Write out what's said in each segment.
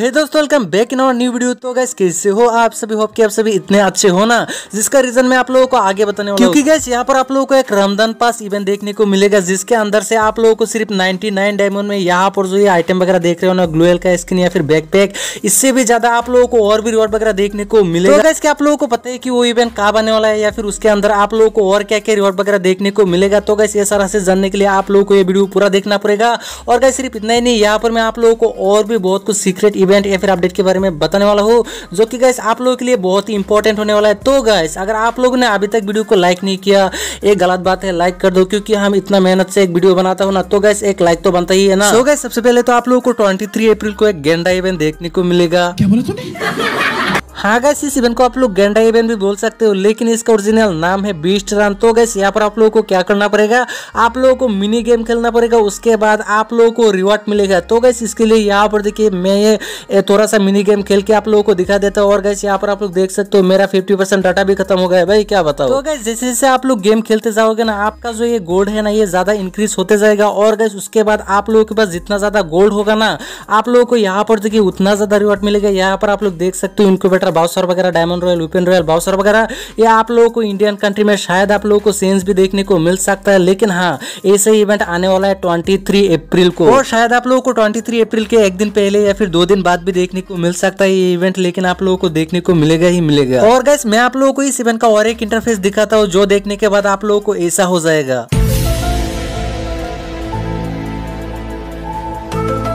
हे दोस्तों welcome back in और new video तो गैस कैसे हो आप सभी होप कि आप सभी इतने अच्छे हो ना जिसका रीजन मैं आप लोगों को आगे बताने वाला क्योंकि गैस यहाँ पर आप लोगों को एक रमदान पास इवेंट देखने को मिलेगा जिसके अंदर से आप लोगों को सिर्फ 99 डायमंड में यहाँ पर जो ये आइटम वगैरह देख रहे हो ना ग्लोएल का स्किन या फिर बैकपैक इससे भी ज्यादा आप लोगों को और भी रिवॉर्ड वगैरह देखने को मिलेगा इसके तो आप लोगों को पता है की वो इवेंट कहा आने वाला है या फिर उसके अंदर आप लोगों को और क्या क्या रिवॉर्ड वगैरह देखने को मिलेगा तो गैस ये सारा से जानने के लिए आप लोगों को ये वीडियो पूरा देखना पड़ेगा और गैस सिर्फ इतना ही नहीं यहाँ पर मैं आप लोगों को और भी बहुत कुछ सीक्रेट इवेंट या फिर अपडेट के बारे में बताने वाला हूँ जो कि गैस आप लोगों के लिए बहुत ही इंपॉर्टेंट होने वाला है तो गैस अगर आप लोगों ने अभी तक वीडियो को लाइक नहीं किया एक गलत बात है लाइक कर दो क्योंकि हम इतना मेहनत से एक वीडियो बनाता हूँ ना तो गैस एक लाइक तो बनता ही है ना तो गैस सबसे पहले तो आप लोगों को ट्वेंटी अप्रैल को एक गेंडा इवेंट देखने को मिलेगा क्या बोला तूने हाँ गैस इस इवेंट को आप लोग गेंडा इवेंट भी बोल सकते हो लेकिन इसका ओरिजिनल नाम है बीस्ट रन तो गैस यहाँ पर आप लोगों को क्या करना पड़ेगा आप लोगों को मिनी गेम खेलना पड़ेगा उसके बाद आप लोगों को रिवॉर्ड मिलेगा तो गैस इसके लिए यहाँ पर देखिए मैं ये थोड़ा सा मिनी गेम खेल के आप लोगों को दिखा देता हूँ और गैस यहाँ पर आप लोग देख सकते हो मेरा फिफ्टी डाटा भी खत्म हो गया भाई क्या बताओ तो गैस जैसे जैसे आप लोग गेम खेलते जाओगे ना आपका जो ये गोल्ड है ना ये ज़्यादा इंक्रीज होते जाएगा और गैस उसके बाद आप लोगों के पास जितना ज़्यादा गोल्ड होगा ना आप लोगों को यहाँ पर देखिए उतना ज़्यादा रिवॉर्ड मिलेगा यहाँ पर आप लोग देख सकते हो इनको वगैरह बाउसर वगैरह diamond royal weapon royal voucher वगैरह ये आप लोगों को इंडियन कंट्री में शायद आप लोगों को सेंस भी देखने को मिल सकता है लेकिन हाँ ऐसे इवेंट आने वाला है ट्वेंटी अप्रैल को और शायद आप लोगों को ट्वेंटी अप्रैल के एक दिन पहले या फिर दो दिन बाद भी देखने को मिल सकता है ये इवेंट लेकिन आप लोगों को देखने को मिलेगा ही मिलेगा और गैस मैं आप लोगों को इस इवेंट का और एक इंटरफेस दिखाता हूँ जो देखने के बाद आप लोगों को ऐसा हो जाएगा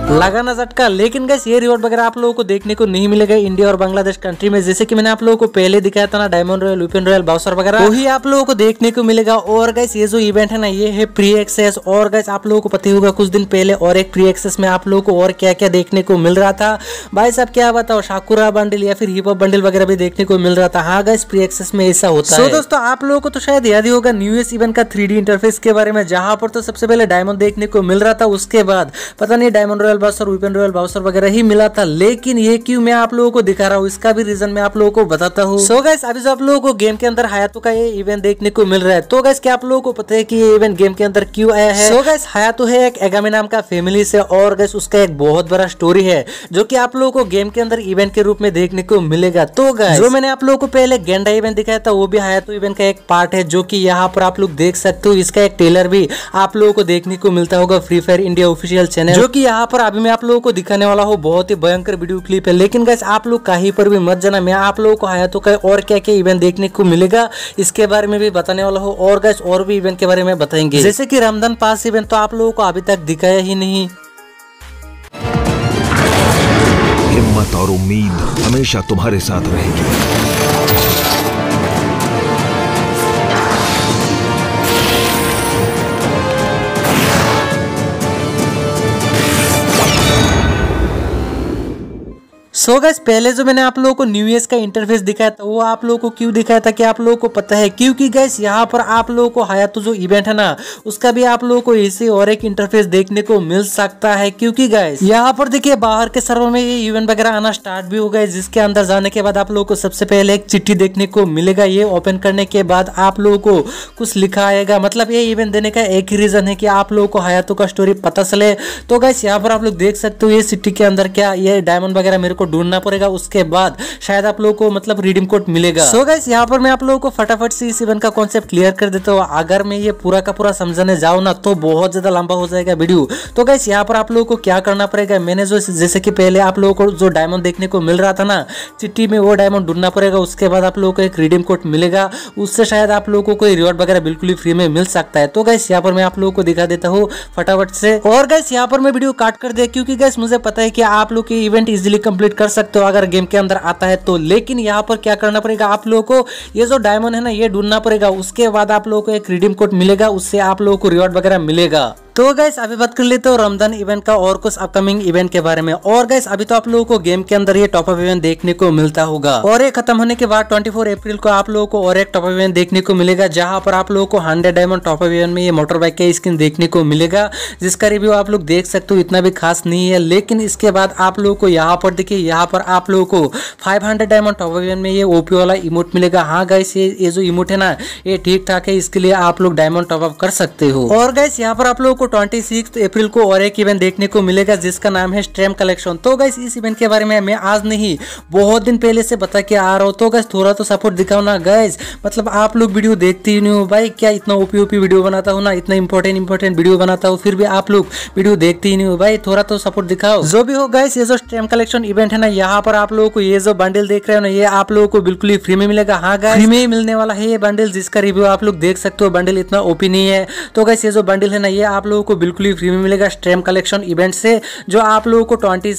हाँ। लगाना झटका लेकिन गैस ये रिवॉर्ड वगैरह आप लोगों को देखने को नहीं मिलेगा इंडिया और बांग्लादेश कंट्री में जैसे कि मैंने आप लोगों को पहले दिखाया था ना diamond royal weapon royal voucher वगैरह वही आप लोगों को देखने को मिलेगा और गैस ये जो इवेंट है ना ये है प्री एक्सेस और गैस आप लोगों को पता होगा कुछ दिन पहले और एक प्री एक्सेस में आप लोगों को और क्या क्या देखने को मिल रहा था भाई साहब क्या बताओ शाकुरा बंडल या फिर हिप हॉप बंडल वगैरह भी देखने को मिल रहा था हाँ गैस प्री एक्सेस में ऐसा होता है दोस्तों आप लोगों को तो शायद याद ही होगा न्यू इवेंट का थ्री इंटरफेस के बारे में जहां पर तो सबसे पहले डायमंड देखने को मिल रहा था उसके बाद पता नहीं diamond royal royal voucher weapon royal voucher वगैरह ही मिला था लेकिन ये क्यों मैं आप लोगों को दिखा रहा हूँ इसका भी रीजन मैं आप लोगों को बताता हूँ सो गैस अभी जो आप लोगों को गेम के अंदर हायातो का ये इवेंट देखने को मिल रहा है तो गैस क्या आप लोगों को पता है की ये इवेंट गेम के अंदर क्यूँ आया है सो गैस हायातो है एक एगामी नाम का फैमिली से और गैस उसका एक बहुत बड़ा स्टोरी है जो की आप लोगों को गेम के अंदर इवेंट के रूप में देखने को मिलेगा तो गैस जो मैंने आप लोगों को पहले गेंडा इवेंट दिखाया था वो भी हायातो इवेंट का एक पार्ट है जो की यहाँ पर आप लोग देख सकते हो इसका एक ट्रेलर भी आप लोगों को देखने को मिलता होगा Free Fire India official channel जो कि यहाँ पर अभी मैं आप लोगों को दिखाने वाला हूँ बहुत ही भयंकर वीडियो क्लिप है लेकिन गैस आप लोग कहीं पर भी मत जाना मैं आप लोगों को आया तो कहीं और क्या क्या इवेंट देखने को मिलेगा इसके बारे में भी बताने वाला हूँ और गैस और भी इवेंट के बारे में बताएंगे जैसे की रमदान पास इवेंट तो आप लोगों को अभी तक दिखाया ही नहीं हिम्मत और उम्मीद हमेशा तुम्हारे साथ रहेगी सो so गैस पहले जो मैंने आप लोगों को न्यू ईयर का इंटरफेस दिखाया था वो आप लोगों को क्यों दिखाया था कि आप लोगों को पता है क्योंकि गैस यहाँ पर आप लोगों को हया तो जो इवेंट है ना उसका भी आप लोगों को इसे और एक इंटरफेस देखने को मिल सकता है क्योंकि गैस यहाँ पर देखिए बाहर के सर्वर में ये इवेंट वगैरह आना स्टार्ट भी हो गए जिसके अंदर जाने के बाद आप लोगों को सबसे पहले एक चिट्ठी देखने को मिलेगा ये ओपन करने के बाद आप लोगों को कुछ लिखा आएगा मतलब ये इवेंट देने का एक ही रीजन है कि आप लोगों को हयातों का स्टोरी पता चले तो गैस यहाँ पर आप लोग देख सकते हो ये सिटी के अंदर क्या ये डायमंड वगैरह मेरे को ढूंढना पड़ेगा उसके बाद शायद आप लोगों को मतलब रिडीम कोड मिलेगा सो गाइस यहाँ पर मैं आप लोगों को फटाफट से इस इवेंट का कॉन्सेप्ट क्लियर कर देता हूँ अगर मैं ये पूरा का पूरा समझाने जाऊँ ना तो बहुत ज्यादा लंबा हो जाएगा वीडियो तो गाइस यहाँ पर आप लोगों को क्या करना पड़ेगा मैंने जो जैसे कि पहले आप लोगों को जो डायमंड देखने को मिल रहा था ना चिट्ठी में वो डायमंड ढूंढना पड़ेगा उसके बाद आप लोगों को एक रिडीम कोड मिलेगा उससे शायद आप लोगों को रिवॉर्ड वगैरह बिल्कुल ही फ्री में मिल सकता है तो गैस यहाँ पर मैं आप लोगों को दिखा देता हूँ फटाफट से और गैस यहाँ पर मैं वीडियो काट कर दे क्योंकि गैस मुझे पता है कि आप लोग की इवेंट इजिली कंप्लीट कर सकते हो अगर गेम के अंदर आता है तो लेकिन यहाँ पर क्या करना पड़ेगा आप लोगों को ये जो डायमंड है ना ये ढूंढना पड़ेगा उसके बाद आप लोगों को एक रिडीम कोड मिलेगा उससे आप लोगों को रिवॉर्ड वगैरह मिलेगा तो गैस अभी बात कर लेते हो रमजान इवेंट का और कुछ अपकमिंग इवेंट के बारे में और गैस अभी तो आप लोगों को गेम के अंदर ये टॉप अप इवेंट देखने को मिलता होगा और ये खत्म होने के बाद 24 अप्रैल को आप लोगों को और एक टॉप अप इवेंट देखने को मिलेगा जहां पर आप लोगों को hundred diamond top up event में ये मोटर बाइक का स्किन देखने को मिलेगा जिसका रिव्यू आप लोग देख सकते हो इतना भी खास नहीं है लेकिन इसके बाद आप लोगों को यहाँ पर देखिए यहाँ पर आप लोगों को five hundred diamond top up event में ये ओपी वाला इमोट मिलेगा हाँ गैस ये ये जो इमोट है ना ये ठीक ठाक है इसके लिए आप लोग डायमंड टॉप अप कर सकते हो और गैस यहाँ पर आप लोगों को ट्वेंटी सिक्स अप्रैल को और एक इवेंट देखने को मिलेगा जिसका नाम है स्ट्रेम कलेक्शन तो गाइस इस इवेंट के बारे में मैं आज नहीं बहुत दिन पहले से बता के आ रहा हूँ तो गाइस थोड़ा तो सपोर्ट दिखाओ ना गाइस मतलब आप लोग वीडियो देखते ही नहीं हो भाई क्या इतना ओपी ओपी वीडियो बनाता हूँ ना इतना इंपॉर्टेंट इंपॉर्टेंट वीडियो बनाता हूँ फिर भी आप लोग वीडियो देखते ही नहीं हो भाई थोड़ा तो सपोर्ट दिखाओ जो भी हो गाइस ये जो स्ट्रेम कलेक्शन इवेंट है ना यहाँ पर आप लोगों को ये जो बंडल देख रहे हो ना ये आप लोगों को बिल्कुल ही फ्री में मिलेगा हाँ गाइस फ्री में ही मिलने वाला है ये बंडल जिसका रिव्यू आप लोग देख सकते हो बंडल इतना ओपी नहीं है तो गाइस ये जो बंडल है ना ये आप लोगों को बिल्कुल ही फ्री में मिलेगा स्टैम्प कलेक्शन इवेंट से जो आप लोगों को ट्वेंटी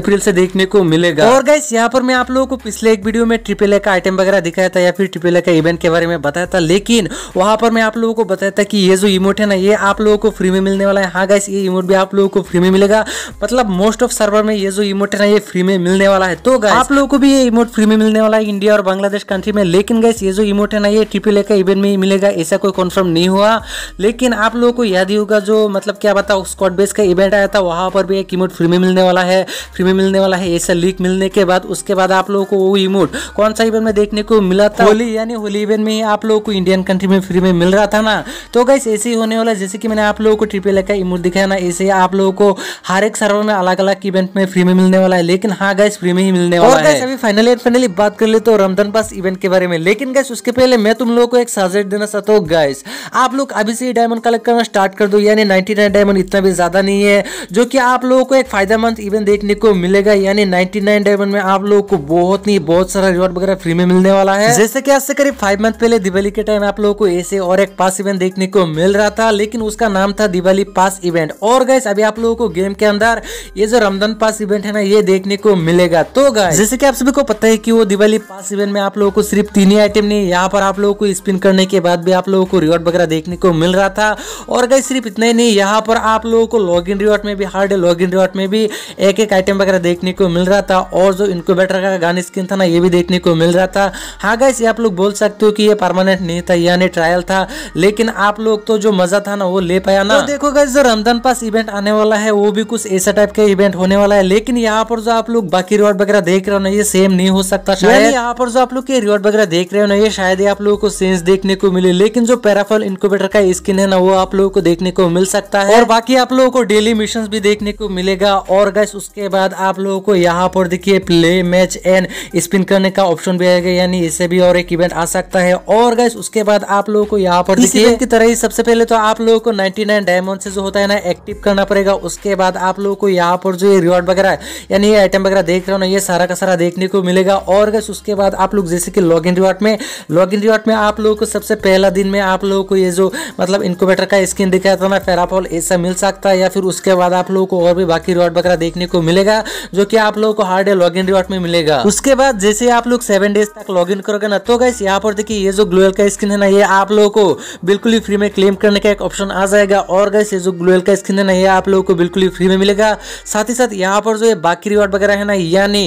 अप्रैल से देखने को मिलेगा और गाइस यहाँ पर मैं आप लोगों को पिछले एक वीडियो में ट्रिपल ए का आइटम वगैरह दिखाया था या फिर ट्रिपल ए का इवेंट के बारे में बताया था लेकिन वहां पर मैं आप लोगों को बताया था कि ये जो इमोट है ना ये आप लोगों को फ्री में मिलने वाला है हाँ गाइस ये इमोट भी आप लोगों को फ्री में मिलेगा मतलब मोस्ट ऑफ सर्वर में ये जो इमोट है ना ये फ्री में मिलने वाला है तो गाइस आप लोगों को भी ये इमोट फ्री में मिलने वाला है इंडिया और बांग्लादेश कंट्री में लेकिन गाइस ये जो इमोट है ना ये ट्रिपल ए का इवेंट में ही मिलेगा ऐसा कोई कन्फर्म नहीं हुआ लेकिन आप लोगों को याद ही होगा जो जो मतलब क्या बताओ स्कॉट बेस का इवेंट आया था वहाँ पर भी एक इमोट फ्री में मिलने वाला है फ्री में मिलने वाला है ऐसा लीक मिलने के बाद उसके बाद आप लोगों को वो इमोट कौन सा इवेंट में देखने को मिला था होली यानी होली इवेंट में ही आप लोगों को इंडियन कंट्री में फ्री में मिल रहा था ना तो गाइस ऐसे ही होने वाला जैसे कि मैंने आप लोगों को ट्रिपल का इमोट दिखाया ना ऐसे आप लोगों को हर एक सर्वर में अलग अलग इवेंट में फ्री में मिलने वाला है लेकिन हाँ गाइस फ्री में ही मिलने वाला है अभी फाइनली एंड फाइनली बात कर ले तो रमजान पास इवेंट के बारे में लेकिन गाइस उसके पहले मैं तुम लोगों को एक सजेस्ट देना चाहता हूँ गाइस आप लोग अभी से डायमंड कलेक्ट करना स्टार्ट कर दो यानी नाइन्टी नाइन डायमंड इतना भी ज़्यादा नहीं है जो कि आप लोगों को एक फायदेमंद इवेंट देखने को मिलेगा यानी नाइन्टी नाइन डायमंड में आप लोगों को बहुत ही बहुत सारा रिवॉर्ड वगैरह फ्री में मिलने वाला है जैसे कि आज से करीब फाइव मंथ पहले दिवाली के टाइम आप लोगों को ऐसे और एक पास इवेंट देखने को मिल रहा था लेकिन उसका नाम था दिवाली पास इवेंट और गैस अभी आप लोगों को गेम के अंदर ये जो रमजान पास इवेंट है ना ये देखने को मिलेगा तो गैस जैसे की आप सभी को पता है की वो दिवाली पास इवेंट में आप लोगों को सिर्फ तीन ही आइटम नहीं यहाँ पर आप लोगों को स्पिन करने के बाद भी आप लोगों को रिवॉर्ड वगैरह देखने को मिल रहा था और गई सिर्फ इतना ही नहीं यहाँ पर आप लोगों को लॉग इन रिवॉर्ट में भी हार्ड लॉग इन रिवॉर्ट में भी एक एक आइटम वगैरह देखने को मिल रहा था और जो इनक्यूबेटर का गान स्किन था ना ये भी देखने को मिल रहा था हाँ गाइस ये आप लोग बोल सकते हो कि ये परमानेंट नहीं था यानी ट्रायल था लेकिन आप लोग तो जो मजा था ना वो ले पाया ना तो देखो गाइस जो रमजान पास इवेंट आने वाला है वो भी कुछ ऐसा टाइप का इवेंट होने वाला है लेकिन यहाँ पर जो आप लोग बाकी रिवॉर्ड वगैरह देख रहे हो ना ये सेम नहीं हो सकता यहाँ पर जो आप लोग के रिवॉर्ड वगैरह देख रहे हो ना ये शायद आप लोगों को सेंस देखने को मिले लेकिन जो पैराफॉल इनक्यूबेटर का स्किन है ना वो आप लोगों को देखने को मिल सकता है और बाकी आप लोगों को डेली मिशन भी देखने को मिलेगा और गैस उसके बाद आप लोगों को यहाँ पर देखिए प्ले मैच एंड स्पिन करने का ऑप्शन भी आएगा यानी इससे भी और एक इवेंट आ सकता है और गैस उसके बाद आप लोगों को यहाँ पर देखिए की तरह ही सबसे पहले तो आप लोगों को 99 डायमंड से जो होता है ना एक्टिव करना पड़ेगा उसके बाद आप लोगों को यहाँ पर जो रिवॉर्ड वगैरह यानी ये आइटम वगैरह देख रहे हो ना ये सारा का सारा देखने को मिलेगा और गैस उसके बाद आप लोग जैसे कि लॉग इन रिवॉर्ड में लॉग इन रिवॉर्ड में आप लोगों को सबसे पहला दिन में आप लोगों को ये जो मतलब इनक्यूबेटर का स्क्रीन दिखाया था ना राफॉल ऐसा मिल सकता है या फिर उसके बाद आप लोगों को और भी बाकी रिवॉर्ड वगैरह देखने को मिलेगा जो कि आप लोगों को हर डे लॉग इन रिवॉर्ड में मिलेगा उसके बाद जैसे आप लोग सेवन डेज तक लॉग इन करोगे ना तो गैस यहाँ पर देखिए ये जो ग्लोएल का स्किन है ना ये आप लोगों को बिल्कुल ही फ्री में क्लेम करने का एक ऑप्शन आ जाएगा और गैस ये जो ग्लोएल का स्किन है ना ये आप लोगों को बिल्कुल ही फ्री में मिलेगा साथ ही साथ यहाँ पर जो ये बाकी रिवॉर्ड वगैरह है ना यानी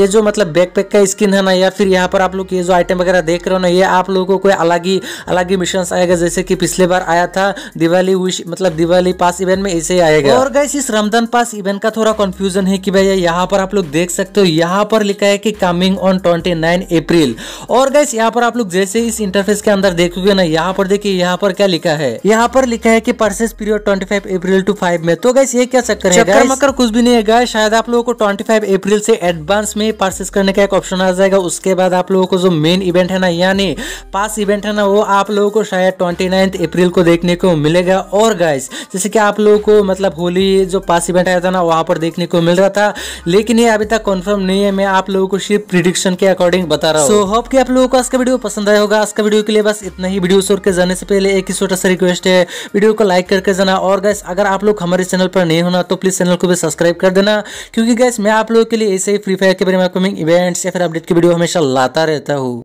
ये जो मतलब बैकपैक का स्किन है ना या फिर यहाँ पर आप लोग ये जो आइटम वगैरह देख रहे हो ना ये आप लोगों को कोई अलग ही अलग ही मिशन आएगा जैसे कि पिछले बार आया था दिवाली विश मतलब दिवाली पास इवेंट में ऐसे आएगा और गैस इस रमजान पास इवेंट का थोड़ा कंफ्यूजन है कि भैया यहाँ पर आप लोग देख सकते हो यहाँ पर लिखा है कि coming on twenty nine April और गैस यहाँ पर आप लोग जैसे इस इंटरफेस के अंदर देखोगे ना यहाँ पर देखिए यहाँ पर क्या लिखा है यहाँ पर लिखा है की purchase period twenty five April to five में तो गैस ये क्या चक्कर है मकर कुछ भी नहीं है गाय शायद आप लोगों को ट्वेंटी फाइव अप्रैल से एडवांस में परचेस करने का एक ऑप्शन आ जाएगा उसके बाद आप लोगों को जो मेन इवेंट है ना यानी पास इवेंट है ना वो आप लोगों को शायद ट्वेंटी अप्रैल को देखने को मिलेगा और गाइस गाइस जैसे कि आप लोगों को मतलब होली जो पास इवेंट आया था ना वहाँ पर देखने को मिल रहा था लेकिन ये अभी तक कन्फर्म नहीं है मैं आप लोगों को सिर्फ प्रिडिक्शन के अकॉर्डिंग बता रहा हूँ सो होप कि आप लोगों को आज का वीडियो पसंद आया होगा आज का वीडियो के लिए बस इतना ही वीडियो शोर के जाने से पहले एक ही छोटा सा रिक्वेस्ट है वीडियो को लाइक करके जाना और गैस अगर आप लोग हमारे चैनल पर नहीं होना तो प्लीज चैनल को भी सब्सक्राइब कर देना क्योंकि गैस मैं आप लोगों के लिए ऐसे ही फ्री फायर के बारे में अपकमिंग इवेंट्स या फिर अपडेट की वीडियो हमेशा लाता रहता हूँ